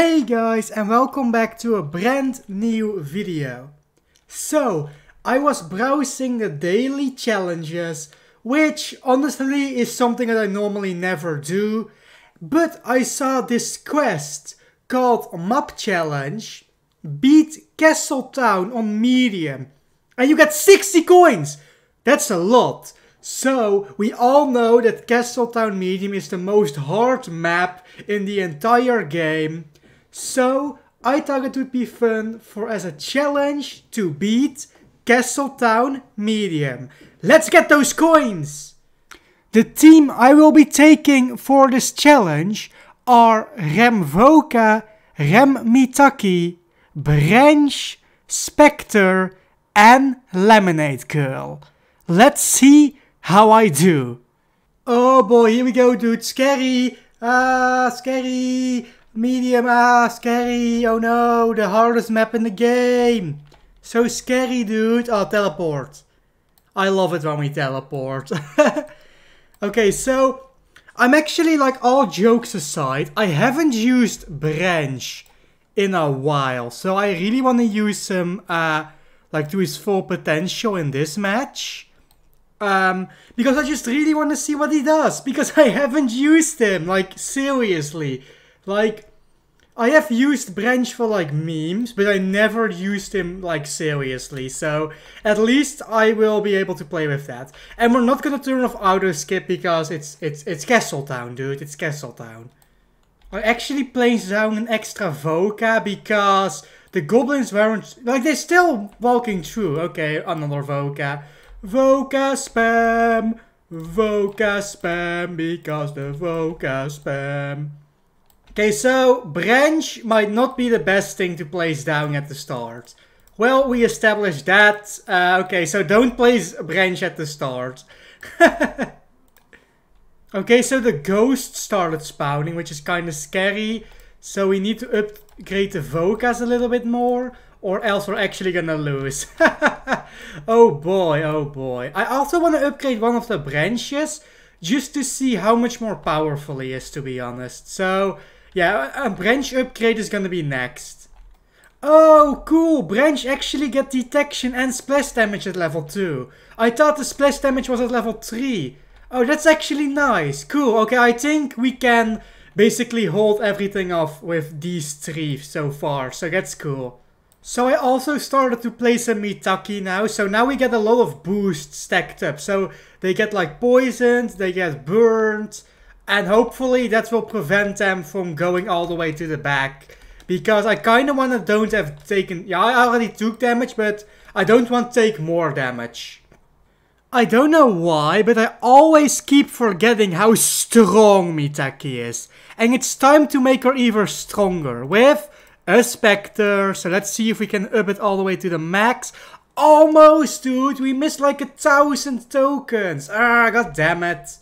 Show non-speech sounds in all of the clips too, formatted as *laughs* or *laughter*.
Hey guys and welcome back to a brand new video. So, I was browsing the daily challenges, which honestly is something that I normally never do, but I saw this quest called Map Challenge, beat Castletown on medium, and you get 60 coins! That's a lot. So, we all know that Castletown Medium is the most hard map in the entire game, so I thought it would be fun for as a challenge to beat Castletown Medium. Let's get those coins! The team I will be taking for this challenge are Remvoka, Remmitaki, Branch, Spectre and Lemonade Girl. Let's see how I do. Oh boy, here we go dude, scary! Ah, scary! Medium, ah, scary. Oh no, the hardest map in the game. So scary, dude. Oh, teleport. I love it when we teleport. *laughs* okay, so I'm actually like all jokes aside, I haven't used branch in a while. So I really want to use him uh, like to his full potential in this match. Um, because I just really want to see what he does. Because *laughs* I haven't used him, like seriously. Like, I have used Branch for like memes, but I never used him like seriously, so at least I will be able to play with that. And we're not gonna turn off auto skip because it's it's it's Castletown, dude. It's Castletown. I actually placed down an extra Voca because the goblins weren't like they're still walking through. Okay, another Voca. Voca spam, Voca spam because the Voca spam. Okay, so branch might not be the best thing to place down at the start. Well, we established that. Uh, okay, so don't place branch at the start. *laughs* okay, so the ghost started spawning, which is kind of scary. So we need to upgrade the vocas a little bit more or else we're actually gonna lose. *laughs* oh boy, oh boy. I also want to upgrade one of the branches just to see how much more powerful he is, to be honest. So yeah, a branch upgrade is gonna be next. Oh, cool! Branch actually get detection and splash damage at level 2. I thought the splash damage was at level 3. Oh, that's actually nice. Cool. Okay, I think we can basically hold everything off with these three so far. So that's cool. So I also started to play some Mitaki now. So now we get a lot of boosts stacked up. So they get like poisoned, they get burned, and hopefully that will prevent them from going all the way to the back. Because I kind of want to don't have taken... Yeah, I already took damage, but I don't want to take more damage. I don't know why, but I always keep forgetting how strong Mitaki is. And it's time to make her even stronger with a Spectre. So let's see if we can up it all the way to the max. Almost, dude! We missed like a thousand tokens! Ah, god damn it.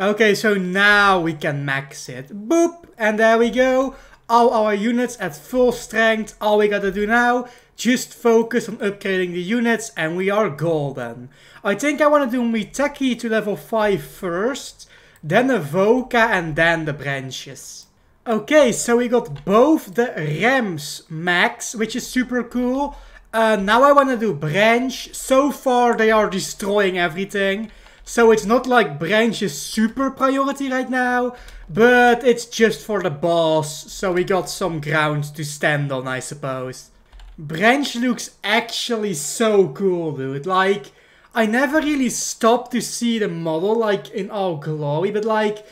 Okay, so now we can max it. Boop, and there we go. All our units at full strength. All we gotta do now, just focus on upgrading the units and we are golden. I think I wanna do Miteki to level 5 first, then the Voka and then the branches. Okay, so we got both the Rams max, which is super cool. Uh, now I wanna do branch. So far they are destroying everything. So it's not like Branch's super priority right now, but it's just for the boss, so we got some ground to stand on, I suppose. Branch looks actually so cool, dude. Like, I never really stopped to see the model, like, in all glory, but like,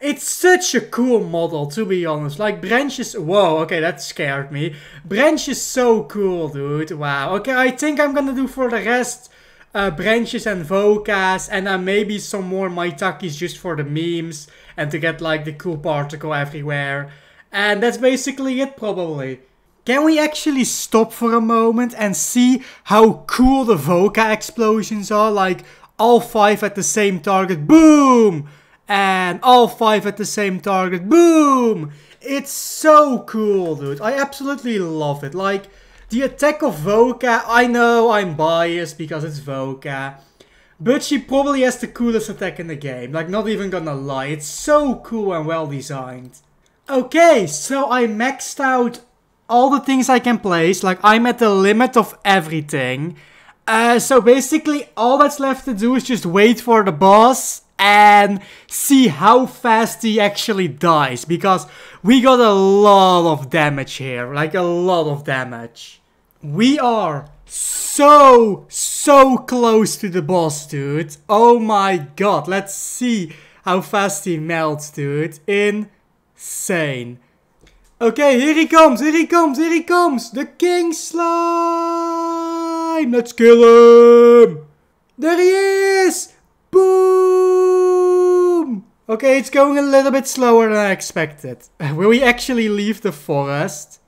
it's such a cool model, to be honest. Like, Branch is... Whoa, okay, that scared me. Branch is so cool, dude. Wow. Okay, I think I'm gonna do for the rest uh, branches and vocas, and uh, maybe some more maitakis just for the memes and to get like the cool particle everywhere. And that's basically it probably. Can we actually stop for a moment and see how cool the voca explosions are? Like all five at the same target, boom! And all five at the same target, boom! It's so cool, dude. I absolutely love it. Like, the attack of Voka. I know I'm biased because it's Voka, but she probably has the coolest attack in the game, like not even gonna lie, it's so cool and well designed. Okay, so I maxed out all the things I can place, like I'm at the limit of everything. Uh, so basically all that's left to do is just wait for the boss and see how fast he actually dies because we got a lot of damage here, like a lot of damage. We are so, so close to the boss, dude. Oh my god. Let's see how fast he melts, dude. Insane. Okay, here he comes, here he comes, here he comes. The King Slime. Let's kill him. There he is. Boom. Okay, it's going a little bit slower than I expected. *laughs* Will we actually leave the forest?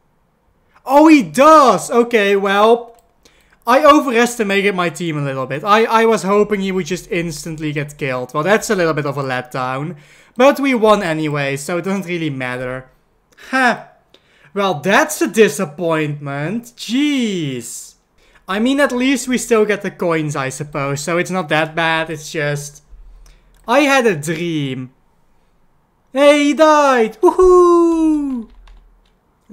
Oh, he does! Okay, well... I overestimated my team a little bit. I, I was hoping he would just instantly get killed. Well, that's a little bit of a letdown. But we won anyway, so it doesn't really matter. Ha! Huh. Well, that's a disappointment. Jeez. I mean, at least we still get the coins, I suppose, so it's not that bad, it's just... I had a dream. Hey, he died! Woohoo!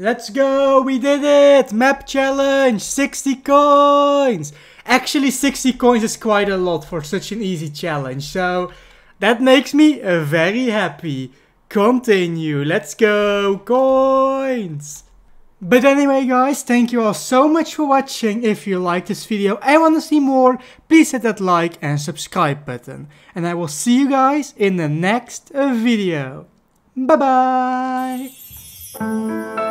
Let's go, we did it! Map challenge, 60 coins! Actually 60 coins is quite a lot for such an easy challenge, so that makes me very happy. Continue, let's go, coins! But anyway guys, thank you all so much for watching. If you like this video and want to see more, please hit that like and subscribe button. And I will see you guys in the next video. Bye bye!